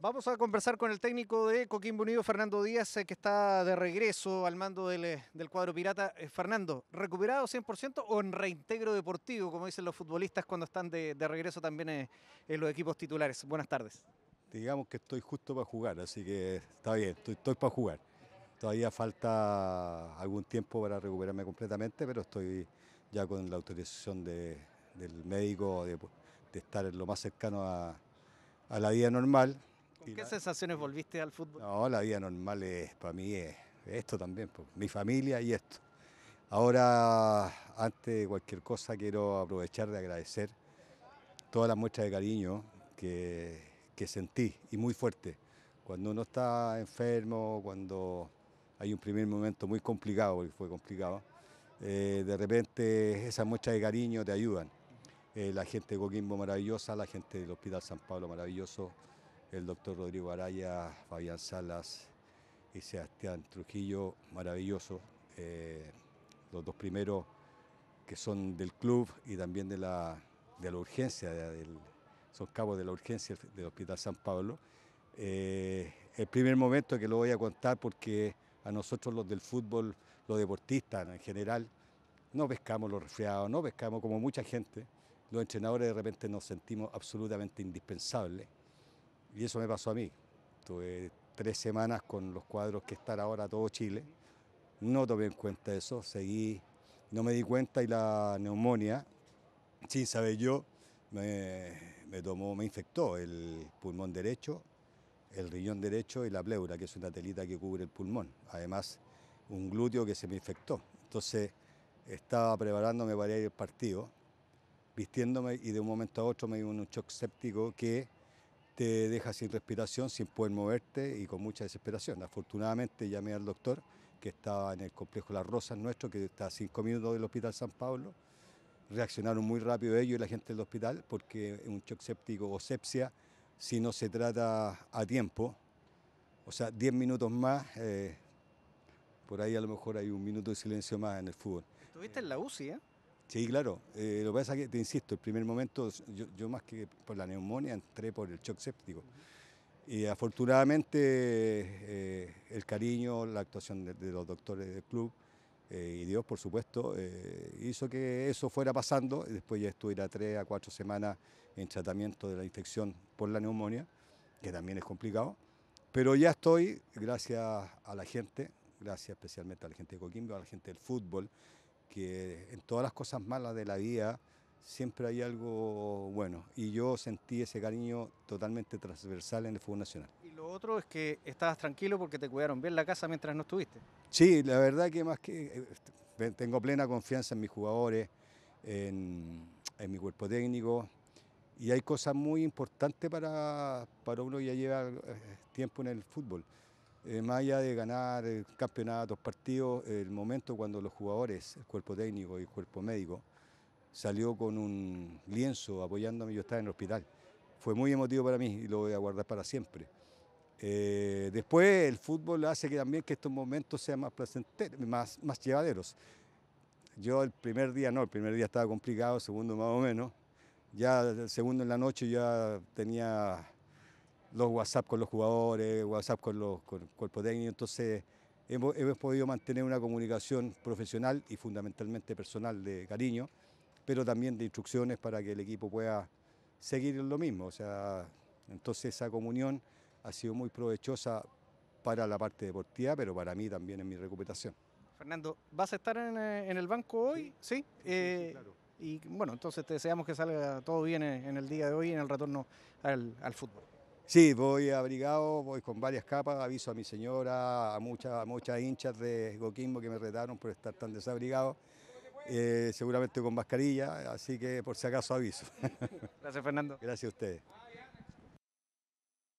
Vamos a conversar con el técnico de Coquimbo Unido, Fernando Díaz, eh, que está de regreso al mando del, eh, cuadro pirata. Eh, Fernando, ¿recuperado 100% o en reintegro deportivo, como dicen los futbolistas cuando están de, regreso también en, los equipos titulares? Buenas tardes. Digamos que estoy justo para jugar, así que está bien, estoy, para jugar. Todavía falta algún tiempo para recuperarme completamente, pero estoy ya con la autorización del médico de, de estar lo más cercano a, a la vida normal qué sensaciones volviste al fútbol? No, la vida normal es, para mí es esto también, mi familia y esto. Ahora, antes de cualquier cosa, quiero aprovechar de agradecer todas las muestras de cariño que, sentí y muy fuerte. Cuando uno está enfermo, cuando hay un primer momento muy complicado, porque fue complicado, eh, de repente esas muestras de cariño te ayudan. Eh, la gente de Coquimbo maravillosa, la gente del Hospital San Pablo maravilloso, el doctor Rodrigo Araya, Fabián Salas y Sebastián Trujillo, maravilloso. Eh, los dos primeros que son del club y también de la, urgencia, son cabos de la urgencia del Hospital San Pablo. Eh, el primer momento que lo voy a contar porque a nosotros los del fútbol, los deportistas en general, no pescamos los resfriados, no pescamos como mucha gente. Los entrenadores de repente nos sentimos absolutamente indispensables y eso me pasó a mí. Tuve tres semanas con los cuadros que están ahora todo Chile. No tomé en cuenta eso, seguí, no me di cuenta y la neumonía, sin saber yo, me, me tomó, me infectó el pulmón derecho, el riñón derecho y la pleura, que es una telita que cubre el pulmón. Además, un glúteo que se me infectó. Entonces, estaba preparándome para ir al partido, vistiéndome y de un momento a otro me dio un shock séptico que te deja sin respiración, sin poder moverte y con mucha desesperación. Afortunadamente llamé al doctor que estaba en el complejo Las Rosas nuestro, que está a cinco minutos del Hospital San Pablo. Reaccionaron muy rápido ellos y la gente del hospital porque un shock séptico o sepsia, si no se trata a tiempo, o sea, diez minutos más, eh, por ahí a lo mejor hay un minuto de silencio más en el fútbol. Estuviste en la UCI, ¿eh? Sí, claro. Eh, lo que pasa es que, te insisto, el primer momento, yo, más que por la neumonía, entré por el shock séptico. Y afortunadamente eh, el cariño, la actuación de, los doctores del club eh, y Dios, por supuesto, hizo que eso fuera pasando. Después ya estuve ya tres a cuatro semanas en tratamiento de la infección por la neumonía, que también es complicado. Pero ya estoy, gracias a la gente, gracias especialmente a la gente de Coquimbo, a la gente del fútbol, que en todas las cosas malas de la vida siempre hay algo bueno. Y yo sentí ese cariño totalmente transversal en el fútbol nacional. Y lo otro es que estabas tranquilo porque te cuidaron bien la casa mientras no estuviste. Sí, la verdad que más que eh, tengo plena confianza en mis jugadores, en, mi cuerpo técnico. Y hay cosas muy importantes para, para uno ya lleva eh, tiempo en el fútbol. Eh, más allá de ganar eh, campeonatos, partidos, el momento cuando los jugadores, el cuerpo técnico y el cuerpo médico, salió con un lienzo apoyándome, yo estaba en el hospital. Fue muy emotivo para mí y lo voy a guardar para siempre. Eh, después el fútbol hace que también que estos momentos sean más placenteros, más, más llevaderos. Yo el primer día, no, el primer día estaba complicado, segundo más o menos. Ya el segundo en la noche ya tenía los WhatsApp con los jugadores, WhatsApp con, los, el cuerpo técnico, entonces hemos, podido mantener una comunicación profesional y fundamentalmente personal de cariño, pero también de instrucciones para que el equipo pueda seguir lo mismo, o sea, entonces esa comunión ha sido muy provechosa para la parte deportiva, pero para mí también en mi recuperación. Fernando, ¿vas a estar en, eh, el banco hoy? Sí, eh, y bueno, entonces deseamos que salga todo bien eh, en el día de hoy en el retorno al fútbol. Sí, voy abrigado, voy con varias capas, aviso a mi señora, a muchas, muchas hinchas de goquimbo que me retaron por estar tan desabrigado, eh, seguramente con mascarilla, así que por si acaso aviso. Gracias Fernando. Gracias a ustedes.